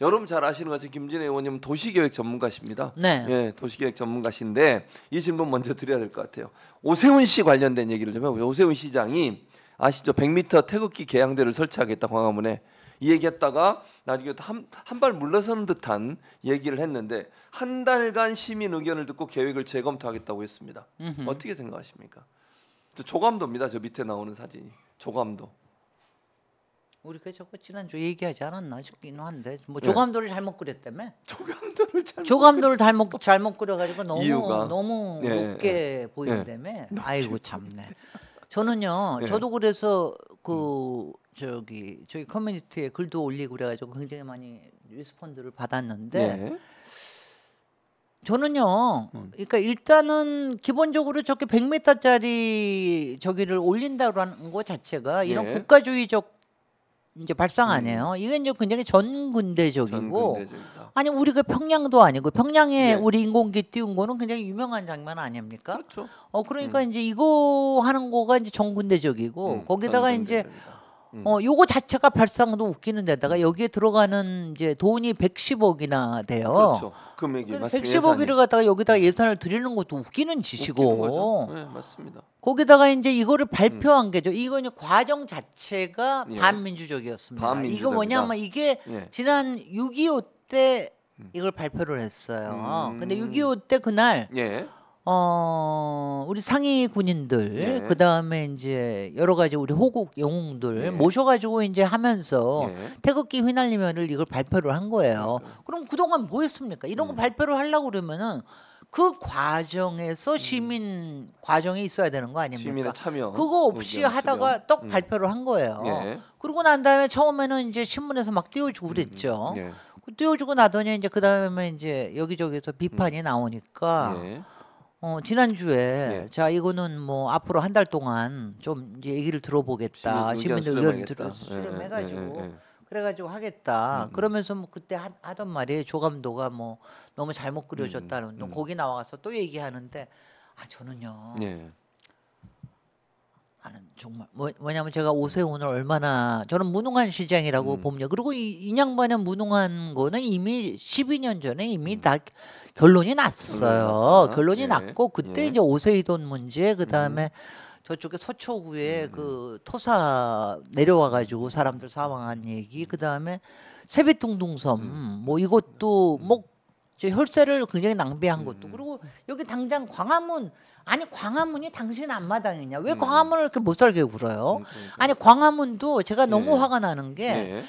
여러분 잘 아시는 것처럼 김진애 의원님은 도시계획 전문가십니다. 네. 예, 도시계획 전문가신데 이 질문 먼저 드려야 될 것 같아요. 오세훈 씨 관련된 얘기를 좀 해보죠. 오세훈 시장이 아시죠? 100m 태극기 개양대를 설치하겠다 광화문에 이 얘기했다가 나중에 한한 발 물러서는 듯한 얘기를 했는데 한 달간 시민 의견을 듣고 계획을 재검토하겠다고 했습니다. 음흠. 어떻게 생각하십니까? 저 조감도입니다. 저 밑에 나오는 사진이 조감도. 우리 그저꾸 지난주 얘기하지 않았나 싶기는 한데 뭐 조감도를 잘못 그렸다며? 조감도를 잘못 조감도를 잘못 잘못 그려가지고 너무 이유가. 너무 네, 높게 네. 보인다며? 예. 아이고 참네. 저는요, 예. 저도 그래서 그 음. 저기 저희 커뮤니티에 글도 올리고 그래가지고 굉장히 많이 리스폰드를 받았는데. 예. 저는요. 음. 그러니까 일단은 기본적으로 저렇게 100m짜리 저기를 올린다라는 것 자체가 이런 국가주의적 이제 발상안해요 음. 이게 이제 굉장히 전근대적이고 아니 우리가 그 평양도 아니고 평양에 예. 우리 인공기 띄운 거는 굉장히 유명한 장면 아닙니까? 그렇죠. 어 그러니까 음. 이제 이거 하는 거가 이제 전근대적이고 음, 거기다가 전근대적이다. 이제 음. 어 요거 자체가 발상도 웃기는 데다가 여기에 들어가는 이제 돈이 110억이나 돼요. 그렇죠. 금액이 맞습니다. 110억이를 갖다가 여기다가 음. 예산을 드리는 것도 웃기는 짓이고. 네, 맞습니다. 거기다가 이제 이거를 발표한 음. 게죠. 이거는 과정 자체가 예. 반민주적이었습니다. 반민주적이다. 이거 뭐냐면 이게 예. 지난 6.25때 음. 이걸 발표를 했어요. 음. 근데 6.25 때 그날 예. 어 우리 상위 군인들 예. 네. 그 다음에 이제 여러 가지 우리 호국 영웅들 예. 모셔가지고 이제 하면서 예. 태극기 휘날리면을 이걸 발표를 한 거예요. 그럼 그동안 뭐했습니까? 이런 거 발표를 하려고 그러면은 그 과정에서 음. 시민 과정이 있어야 되는 거 아닙니까? 시민의 참여. 그거 없이 하다가 떡 음. 발표를 한 거예요. 예. 그러고 난 다음에 처음에는 이제 신문에서 막 띄워주고 음, 그랬죠. 예. 띄워주고 나더니 이제 그 다음에 이제 여기저기서 비판이 나오니까. 예. 어, 지난주에 예. 자 이거는 뭐 앞으로 한 달 동안 좀 이제 얘기를 들어보겠다 시민, 의견 들어 네, 수렴해가지고 네, 예, 예, 그래가지고 하겠다 음, 음, 그러면서 뭐 그때 하, 하던 말이 조감도가 뭐 너무 잘못 그려졌다는 음, 음. 음. 거기 나와서 또 얘기하는데 아 저는요 나는 정말 뭐, 뭐냐면 제가 오세훈을 얼마나 저는 무능한 시장이라고 음. 봅니다. 그리고 이, 이양반의 무능한 거는 이미 12년 전에 이미 음. 다 결론이 났어요. 음. 결론이 예. 났고 그때 예. 이제 오세이돈 문제 그다음에 음. 저쪽에 서초구에 음. 그 토사 내려와 가지고 사람들 사망한 얘기 그다음에 세빛둥둥섬 음. 뭐 이것도 뭐저 혈세를 굉장히 낭비한 음. 것도 음. 그리고 여기 당장 광화문 아니 광화문이 당신 앞마당이냐 왜 음. 광화문을 이렇게 못 살게 굴어요 그 아니 광화문도 제가 너무 네. 화가 나는 게 네.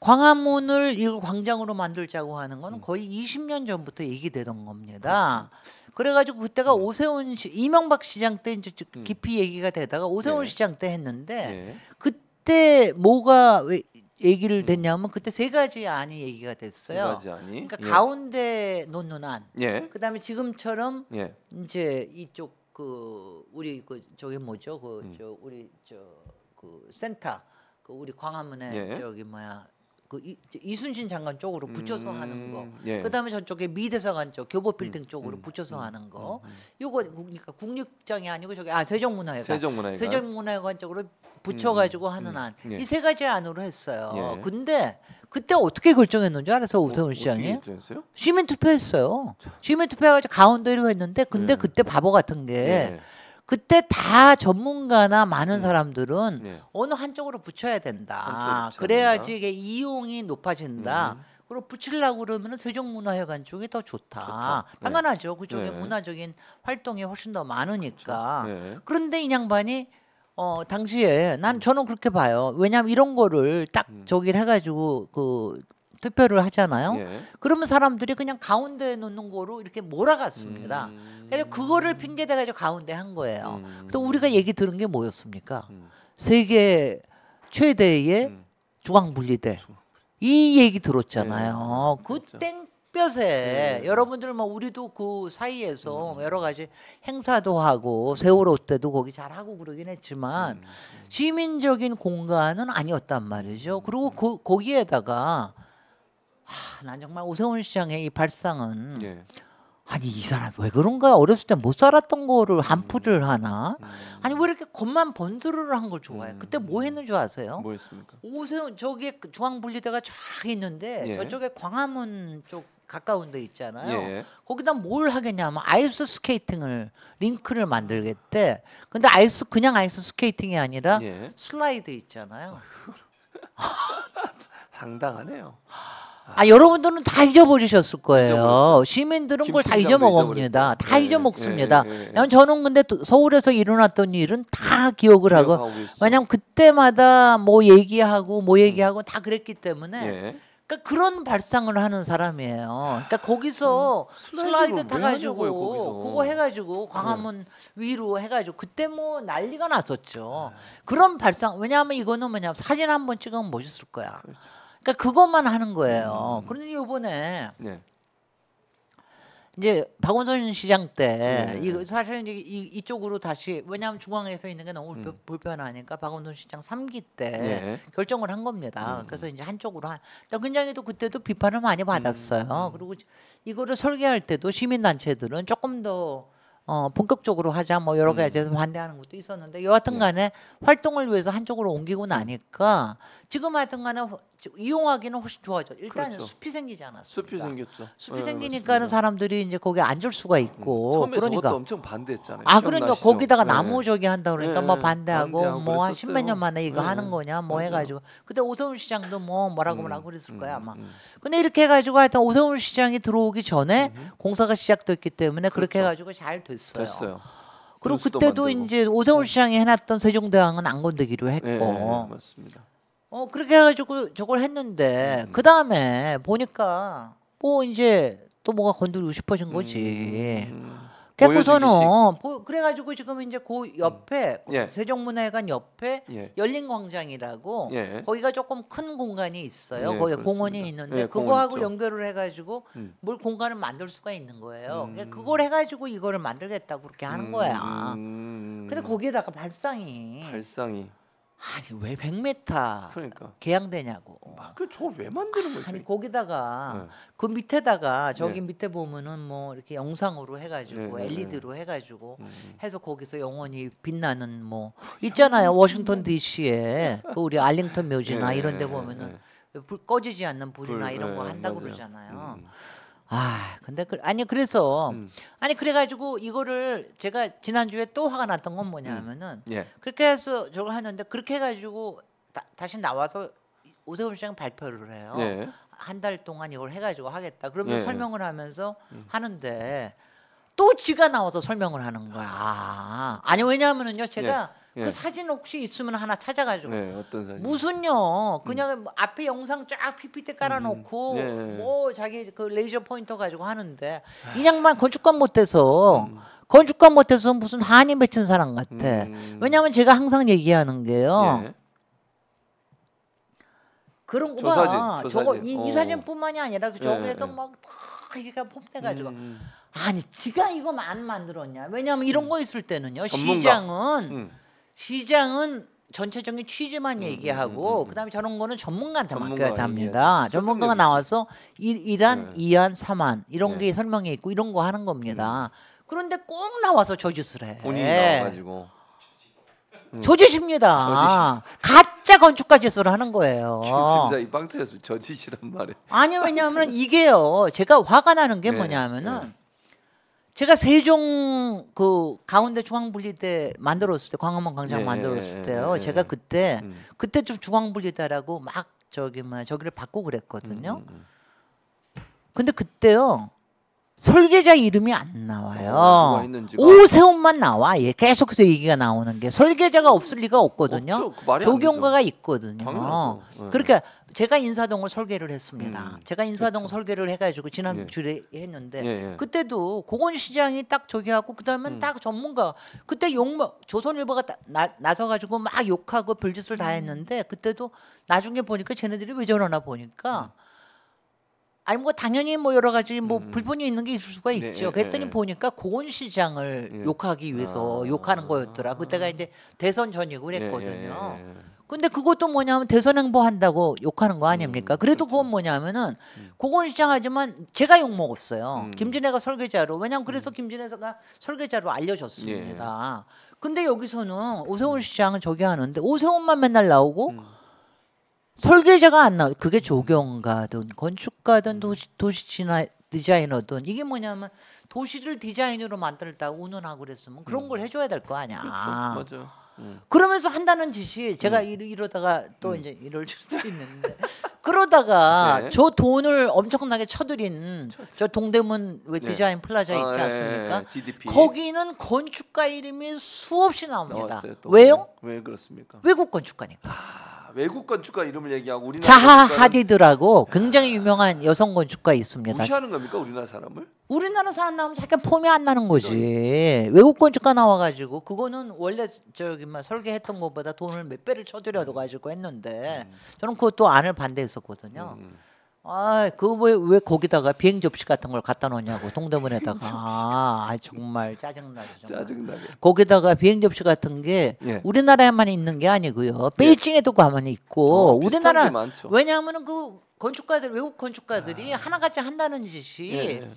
광화문을 이 광장으로 만들자고 하는 거는 음. 거의 20년 전부터 얘기되던 겁니다. 그래가지고 그때가 음. 오세훈 시, 이명박 시장 때 이제 음. 깊이 얘기가 되다가 오세훈 네. 시장 때 했는데 그때 뭐가 왜 얘기를 음. 됐냐면 그때 세 가지 안이 얘기가 됐어요. 세 가지 안이. 그러니까 예. 가운데 놓는 안. 예. 그다음에 지금처럼 예. 이제 이쪽 그 우리 그 저게 뭐죠? 그저 음. 우리 저 그 센터 그 우리 광화문에 예. 저기 뭐야 그 이, 이순신 장관 쪽으로 붙여서 음, 하는 거. 음, 예. 그다음에 저쪽에 미대사관 쪽 교보빌딩 음, 음, 쪽으로 음, 붙여서 음, 하는 거. 요거 그러니까 국립장이 아니고 저기 아 세종문화회관. 세종문화회관, 세종문화회관 쪽으로 붙여가지고 하는 안. 예. 이세 가지 안으로 했어요. 예. 근데 그때 어떻게 결정했는지 알아서 우세훈 어, 시장이 시민 투표했어요. 시민 투표해가지고 가운데로 했는데 근데 예. 그때 바보 같은 게. 예. 그때 다 전문가나 많은 네. 사람들은 네. 어느 한쪽으로 붙여야 된다. 한쪽 그래야지 이게 이용이 높아진다. 음. 그리고 붙이려고 그러면 세종문화회관 쪽이 더 좋다. 좋다. 네. 당연하죠. 네. 그쪽에 네. 문화적인 활동이 훨씬 더 많으니까. 그렇죠. 네. 그런데 이 양반이 어 당시에 난 음. 저는 그렇게 봐요. 왜냐하면 이런 거를 딱 음. 저기를 해가지고 그 투표를 하잖아요. 예. 그러면 사람들이 그냥 가운데에 놓는 거로 이렇게 몰아갔습니다. 음. 그래서 그거를 핑계대 가지고 가운데 한 거예요. 음. 그래서 우리가 얘기 들은 게 뭐였습니까? 음. 세계 최대의 음. 중앙분리대 이 얘기 들었잖아요. 예. 그땡 그렇죠. 뼈에 예. 여러분들 뭐 우리도 그 사이에서 음. 뭐 여러 가지 행사도 하고 세월호 때도 거기 잘 하고 그러긴 했지만 음. 음. 시민적인 공간은 아니었단 말이죠. 그리고 그, 거기에다가 아, 난 정말 오세훈 시장의 이 발상은 예. 아니 이 사람 왜 그런가 어렸을 때 못 살았던 거를 음. 한풀을 하나 음. 아니 왜 이렇게 겉만 번스르르 한걸 좋아해 음. 그때 뭐 했는 줄 아세요? 뭐 했습니까? 오세훈 저기 그 중앙분리대가 쫙 있는데 예. 저쪽에 광화문 쪽 가까운 데 있잖아요. 예. 거기다 뭘 하겠냐면 아이스 스케이팅을 링크를 만들겠대. 근데 아이스 그냥 아이스 스케이팅이 아니라 예. 슬라이드 있잖아요. 당당하네요. 아 여러분들은 다 잊어버리셨을 거예요. 시민들은 그걸 다 잊어먹습니다. 다 네, 잊어먹습니다. 네, 네, 왜 저는 근데 서울에서 일어났던 일은 다 기억을 하고 왜냐면 그때마다 뭐 얘기하고 뭐 음. 얘기하고 다 그랬기 때문에 예. 그러니까 그런 발상을 하는 사람이에요. 그러니까 거기서 음, 슬라이드 타가지고 그거 해가지고 광화문 위로 해가지고 그때 뭐 난리가 났었죠. 그런 발상 왜냐하면 이거는 뭐냐 사진 한번 찍으면 멋있을 거야. 그렇죠. 그러니까 그것만 하는 거예요. 음. 그런데 이번에 네. 이제 박원순 시장 때 네. 사실 이제 이, 쪽으로 다시 왜냐하면 중앙에서 있는 게 너무 음. 불편하니까 박원순 시장 3기 때 네. 결정을 한 겁니다. 음. 그래서 이제 한쪽으로 한. 굉장히도 그때도 비판을 많이 받았어요. 음. 음. 그리고 이거를 설계할 때도 시민단체들은 조금 더 어, 본격적으로 하자 뭐 여러 가지에서 음. 반대하는 것도 있었는데 여하튼 예. 간에 활동을 위해서 한쪽으로 옮기고 나니까 지금 하여튼 간에 이용하기는 훨씬 좋아져. 일단은 그렇죠. 숲이 생기지 않았어요. 숲이 생겼죠. 숲이 네, 생기니까는 맞습니다. 사람들이 이제 거기 앉을 수가 음, 있고 음. 그러니까 엄청 반대했잖아요. 아 그러니까 시죠. 거기다가 네. 예. 나무 저기 한다 그러니까 네, 뭐 반대하고, 반대하고 뭐 한 십몇 년 만에 이거 하는 거냐 뭐 맞아요. 해가지고 그때 오세훈 시장도 뭐 뭐라고 음, 뭐라고 그랬을 음. 거야 아마. 근데 이렇게 해가지고 하여튼 오세훈 시장이 들어오기 전에 공사가 시작됐기 때문에 그렇죠. 그렇게 해가지고 잘 됐어요. 됐어요. 됐어요. 그리고 그때도 만들고. 이제 오세훈 네. 시장이 해놨던 세종대왕은 안 건드기로 했고. 네, 네, 네, 맞습니다. 어 그렇게 해가지고 저걸 했는데 음. 그 다음에 보니까 뭐 이제 또 뭐가 건드리고 싶어진 거지. 음. 음, 음. 됐고서는 보, 그래가지고 지금 이제 그 옆에 음. 예. 세종문화회관 옆에 예. 열린광장이라고 예. 거기가 조금 큰 공간이 있어요. 예, 거기 그 공원이 있는데 예, 그거하고 연결을 해가지고 음. 뭘 공간을 만들 수가 있는 거예요. 음. 예, 그걸 해가지고 이거를 만들겠다고 그렇게 하는 거야. 음. 근데 거기에다가 발상이 발상이 아니 왜 100m 그러니까. 개양되냐고. 아, 그저 왜 만드는 거지? 아니 거기다가 네. 그 밑에다가 저기 네. 밑에 보면은 뭐 이렇게 영상으로 해가지고 네, LED로 네, 네. 해가지고 음, 음. 해서 거기서 영원히 빛나는 뭐 아, 있잖아요 워싱턴 D.C.에 그 우리 알링턴 묘지나 예, 이런데 예, 보면은 예. 불 꺼지지 않는 불이나 이런 거 한다고 그러잖아요. 음. 아, 근데 그, 아니 그래서 음. 아니 그래가지고 이거를 제가 지난 주에 또 화가 났던 건 뭐냐면은 음. 예. 그렇게 해서 저걸 하는데 그렇게 해가지고 다, 다시 나와서 오세훈 시장 발표를 해요. 예. 한달 동안 이걸 해가지고 하겠다. 그러면 예, 예. 설명을 하면서 음. 하는데 또 지가 나와서 설명을 하는 거야. 아, 아니 왜냐하면은요 제가 예. 예. 그 사진 혹시 있으면 하나 찾아가지고. 네, 어떤 사진? 무슨요? 음. 그냥 음. 앞에 영상 쫙 PPT 깔아놓고 음. 예, 예. 뭐 자기 그 레이저 포인터 가지고 하는데 아. 이양만 건축관 못해서 음. 건축관 못해서 무슨 한이 맺힌 사람 같아. 음. 왜냐하면 제가 항상 얘기하는 게요. 예. 그런 거 봐. 저거 이, 이, 어. 사진뿐만이 아니라 그 저거에서 예, 예. 막다 이게 렇 폼내가지고. 음. 아니 지가 이거 만 만들었냐 왜냐하면 이런 거 있을 때는요 전문가. 시장은 시장은 전체적인 취지만 음, 얘기하고 음 음, 음, 음, 그다음에 저런 거는 전문가한테 맡겨야 답니다. 예. 전문가가 나와서 일한이한삼한 네. 이런 네. 게 설명이 있고 이런 거 하는 겁니다. 음. 그런데 꼭 나와서 저짓을 해. 본인이 나와가지고. 저짓입니다. 저짓. 가짜 건축가 짓으로 하는 거예요. 진짜 이 빵터에서 저짓이란 말이에요. 아니 왜냐하면 이게요. 제가 화가 나는 게 네. 뭐냐면은 네. 제가 세종 그 가운데 중앙분리대 만들었을 때 광화문 광장 예, 만들었을 예, 때요. 예, 예, 제가 그때 음. 그때 좀 중앙분리대라고 막 저기 막 뭐 저기를 받고 그랬거든요. 음, 음, 음. 근데 그때요 설계자 이름이 안 나와요. 어, 오세훈만 나와. 예, 계속해서 얘기가 나오는 게 설계자가 없을 리가 없거든요. 없죠, 그 조경가가 있거든요. 당연하죠. 예. 그러니까 제가 인사동을 설계를 했습니다. 음, 제가 인사동 그렇죠. 설계를 해가지고 지난 예. 주에 했는데 예, 예. 그때도 공원시장이딱 저기 하고 그다음에 음. 딱 전문가 그때 욕 조선일보가 나, 나서가지고 막 욕하고 별짓을 다 음. 했는데 그때도 나중에 보니까 쟤네들이 왜 저러나 보니까. 음. 아니 뭐 당연히 뭐 여러 가지 뭐 음. 불만이 있는 게 있을 수가 네, 있죠. 예, 그랬더니 네. 보니까 고은 시장을 네. 욕하기 위해서 아. 욕하는 거였더라. 그때가 이제 대선 전이고 그랬거든요. 근데 그것도 뭐냐면 대선 행보한다고 욕하는 거 음, 아닙니까? 그렇죠. 음, 그래도 그렇죠. 그건 뭐냐면은 고건 시장하지만 제가 욕 먹었어요. 음. 김진애가 설계자로 왜냐면 그래서 음. 김진애가 설계자로 알려졌습니다. 예. 근데 여기서는 오세훈 음. 시장은 저기 하는데 오세훈만 맨날 나오고. 설계자가 안 나와. 그게 조경가든 건축가든 음. 도시 도시 진화 디자이너든 이게 뭐냐면 도시를 디자인으로 만들다 운운하고 그랬으면 그런 음. 걸 해줘야 될 거 아니야. 그렇죠. 맞아. 음. 그러면서 한다는 짓이 제가 음. 이러다가 또 음. 이제 이럴 수도 있는데 그러다가 네. 저 돈을 엄청나게 쳐들인 저 동대문 왜 네. 디자인 플라자 아, 있지 예, 않습니까? 아, 예. 예. 거기는 건축가 이름이 수없이 나옵니다. 왜요? 왜 그렇습니까? 외국 건축가니까. 아. 외국 건축가 이름을 얘기하고 우리나라 자하 하디드라고 굉장히 유명한 여성 건축가 있습니다. 무시하는 겁니까 우리나라 사람을? 우리나라 사람 나오면 잠깐 폼이 안 나는 거지. 그러니까. 외국 건축가 나와가지고 그거는 원래 저기 막 뭐 설계했던 것보다 돈을 몇 배를 쳐들여도 가지고 했는데 음. 저는 그것도 안을 반대했었거든요. 음. 아, 그왜 왜 거기다가 비행 접시 같은 걸 갖다 놓냐고 동대문에다가 아, 정말 짜증나죠. 짜증나 거기다가 비행 접시 같은 게 예. 우리나라에만 있는 게 아니고요. 예. 베이징에도 가만히 있고 어, 우리나라 왜냐하면은 그 건축가들 외국 건축가들이 아. 하나같이 한다는 짓이 예, 예.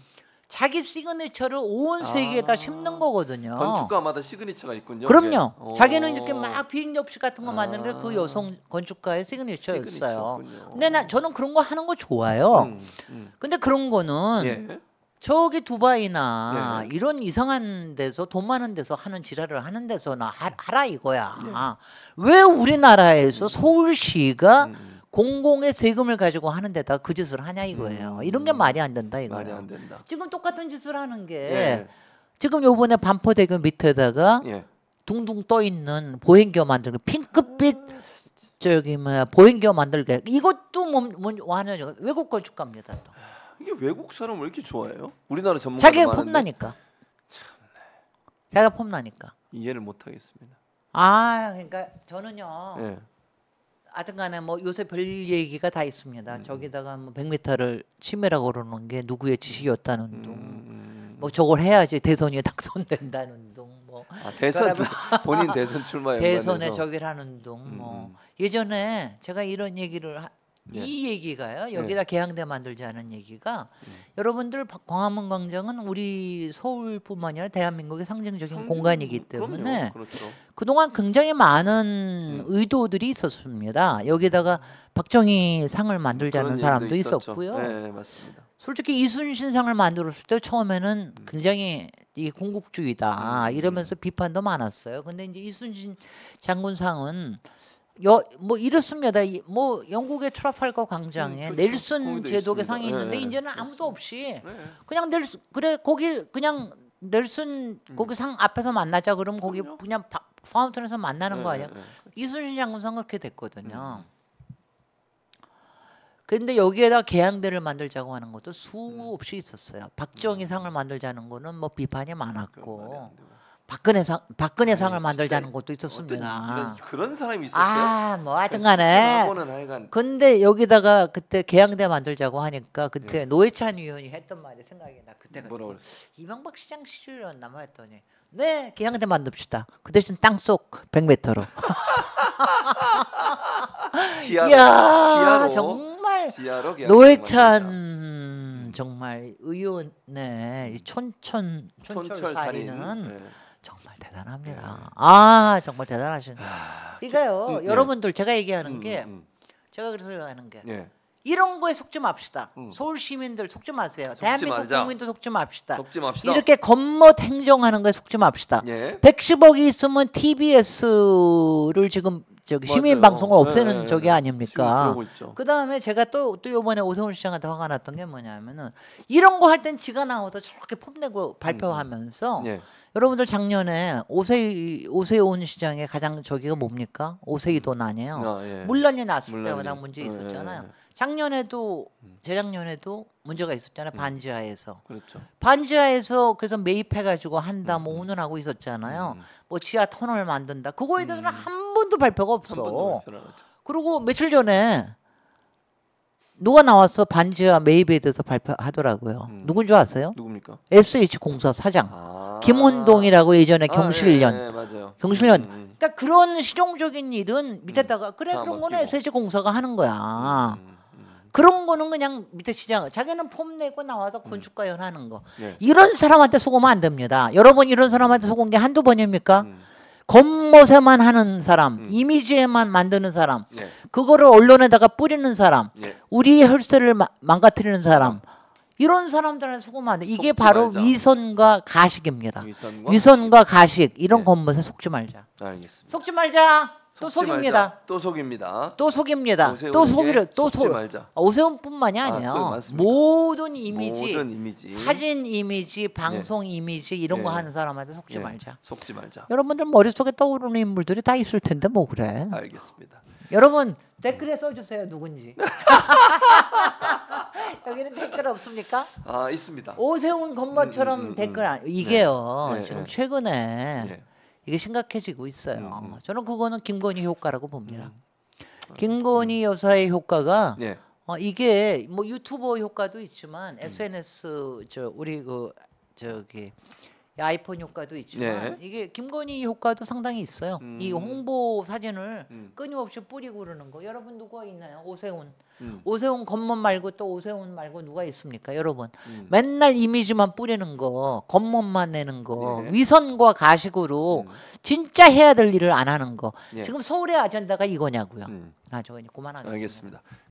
자기 시그니처를 온 아. 세계에다 아, 심는 거거든요. 건축가마다 시그니처가 있군요. 그럼요. 예. 자기는 이렇게 막 비행 기 접시 같은 거 만드는 게그 아. 여성 건축가의 시그니처였어요. 시그니처였군요. 근데 나 저는 그런 거 하는 거 좋아요. 음, 음. 근데 그런 거는 예. 저기 두바이나 예. 이런 이상한 데서 돈 많은 데서 하는 지랄을 하는 데서 나 하라 이거야. 예. 왜 우리나라에서 서울시가 음. 음. 공공의 세금을 가지고 하는 데다 그 짓을 하냐 이거예요. 음, 이런 게 말이 안 된다 이거예요. 말이 안 된다. 지금 똑같은 짓을 하는 게 예. 지금 요번에 반포대교 밑에다가 예. 둥둥 떠 있는 보행교 만들 핑크빛 아, 저기 뭐 보행교 만들게 이것도 뭐, 뭐 외국 건축가입니다. 또. 이게 외국 사람 왜 이렇게 좋아해요? 우리나라 전문가 자기가 폼나니까. 참네. 자기가 폼나니까. 이해를 못 하겠습니다. 아 그러니까 저는요. 예. 아든간에 뭐 요새 별 얘기가 다 있습니다. 음. 음. 저기다가 뭐 100m를 치매라고 그러는 게 누구의 지식이었다는 둥, 음. 음, 음. 뭐 저걸 해야지 대선이 당선된다는 둥, 뭐 아, 대선 본인 대선 출마 대선에 저기를 하는 둥, 뭐 예전에 제가 이런 얘기를 하, 예. 이 얘기가요. 예. 여기다 개항대 만들자는 얘기가 예. 여러분들 광화문 광장은 우리 서울뿐만 아니라 대한민국의 상징적인 상징, 공간이기 때문에 그렇죠. 그동안 굉장히 많은 음. 의도들이 있었습니다. 여기다가 박정희 상을 만들자는 사람도 있었고요. 네, 네, 맞습니다. 솔직히 이순신 상을 만들었을 때 처음에는 음. 굉장히 이 궁극주의다 음, 음, 이러면서 비판도 많았어요. 근데 이제 이순신 장군상은 여, 뭐 이렇습니다. 뭐 영국의 트라팔거 광장에 음, 그 넬슨 제독의상이 있는데 네, 이제는 아무도 없이 네. 그냥 넬슨 그래 거기 그냥 넬슨 음. 거기 상 앞에서 만나자 그럼 거기 그럼요? 그냥 바, 파운틴에서 만나는 네, 거 예, 아니야? 예, 예. 이순신 장군상 그렇게 됐거든요. 음. 근데 여기에다 개항대를 만들자고 하는 것도 음. 수없이 있었어요. 박정희 상을 만들자는 거는 뭐 비판이 많았고. 박근혜 상 박근혜 상을 만들자는 것도 있었습니다. 이런, 그런 사람이 있었어요. 아, 뭐 그러니까 하여튼간에. 하여데 여기다가 그때 개항대 만들자고 하니까 그때 예. 노회찬 의원이 했던 말이 생각이 나. 그때가 뭐라고 이명박 시장 시절이었 나무 뭐 했더니 네 개항대 만듭시다. 그 대신 땅속 100m로. 지하로, 이야 지하로, 정말 지하로 노회찬 음. 정말 의원 네, 촌천 촌철 살이는. 정말 대단합니다. 네. 아 정말 대단하신. 아, 그러니까요 음, 예. 여러분들 제가 얘기하는 음, 게 음, 음, 제가 그래서 하는 게 네. 이런 거에 속지 맙시다. 음. 서울 시민들 속지 마세요. 속지 대한민국 말자. 국민도 속지 맙시다. 속지 맙시다. 이렇게 겉멋 행정하는 거에 속지 맙시다. 예. 110억이 있으면 TBS를 지금 저기 시민 방송을 네, 없애는 네, 저게 네. 아닙니까? 그 다음에 제가 또또 이번에 오세훈 시장한테 화가 났던 게 뭐냐면은 이런 거 할 땐 지가 나와서 저렇게 폼내고 발표하면서 음. 네. 여러분들 작년에 오세 오세훈 시장의 가장 저기가 뭡니까? 오세이돈 아니에요? 음. 아, 예. 물란이 났을 물란이. 때 워낙 문제 예, 예, 있었잖아요. 예, 예. 작년에도 음. 재작년에도 문제가 있었잖아요. 음. 반지하에서. 그렇죠. 반지하에서 그래서 매입해가지고 한다, 뭐 음. 뭐 운운하고 있었잖아요. 음. 뭐 지하 터널 만든다. 그거에 대해서는 한 번도 발표가 없어. 번도 그리고 며칠 전에 누가 나와서 반지와 메이비에 대해서 발표하더라고요. 음. 누군 줄 아세요? 누굽니까? SH 공사 사장 아 김운동이라고 예전에 아, 경실련 예, 예, 경실련. 음, 음. 그러니까 그런 실용적인 일은 밑에다가 음. 그래 그런 거는 SH 공사가 하는 거야. 음, 음, 그런 거는 그냥 밑에 시장 자기는 폼 내고 나와서 건축가 연하는 거 네. 이런 사람한테 속으면 안 됩니다. 여러분 이런 사람한테 속은 게 한두 번입니까? 겉모세만 하는 사람, 음. 이미지에만 만드는 사람, 예. 그거를 언론에다가 뿌리는 사람, 예. 우리의 혈세를 마, 망가뜨리는 사람, 음. 이런 사람들한테 속으면 안 돼. 이게 바로 말자. 위선과 가식입니다. 위선과, 위선과 가식. 가식. 이런 예. 겉모세 속지 말자. 알겠습니다. 속지 말자. 또 속입니다. 말자. 또 속입니다. 또 속입니다. 또 속이를 또 속. 아, 오세훈뿐만이 아, 아니에요. 아, 모든, 이미지, 모든 이미지, 사진 이미지, 방송 네. 이미지 이런 네. 거 하는 사람한테 속지 네. 말자. 속지 말자. 여러분들 머릿속에 떠오르는 인물들이 다 있을 텐데 뭐 그래. 알겠습니다. 여러분 댓글에 써주세요 누군지. 여기는 댓글 없습니까? 아 있습니다. 오세훈 건마처럼 음, 음, 음, 음, 댓글 안, 이게요 네. 네, 지금 네. 최근에. 이게 심각해지고 있어요. 음, 음, 저는 그거는 김건희 효과라고 봅니다. 음. 김건희 음. 여사의 효과가 네. 어, 이게 뭐 유튜버 효과도 있지만 음. SNS 저 우리 그 저기 아이폰 효과도 있지만 네. 이게 김건희 효과도 상당히 있어요. 음. 이 홍보 사진을 음. 끊임없이 뿌리고 그러는 거. 여러분 누가 있나요? 오세훈. 음. 오세훈 겉문 말고 또 오세훈 말고 누가 있습니까? 여러분 음. 맨날 이미지만 뿌리는 거, 겉문만 내는 거, 네. 위선과 가식으로 음. 진짜 해야 될 일을 안 하는 거. 네. 지금 서울의 아젠다가 이거냐고요. 음. 아저 그만하겠습니다. 알겠습니다.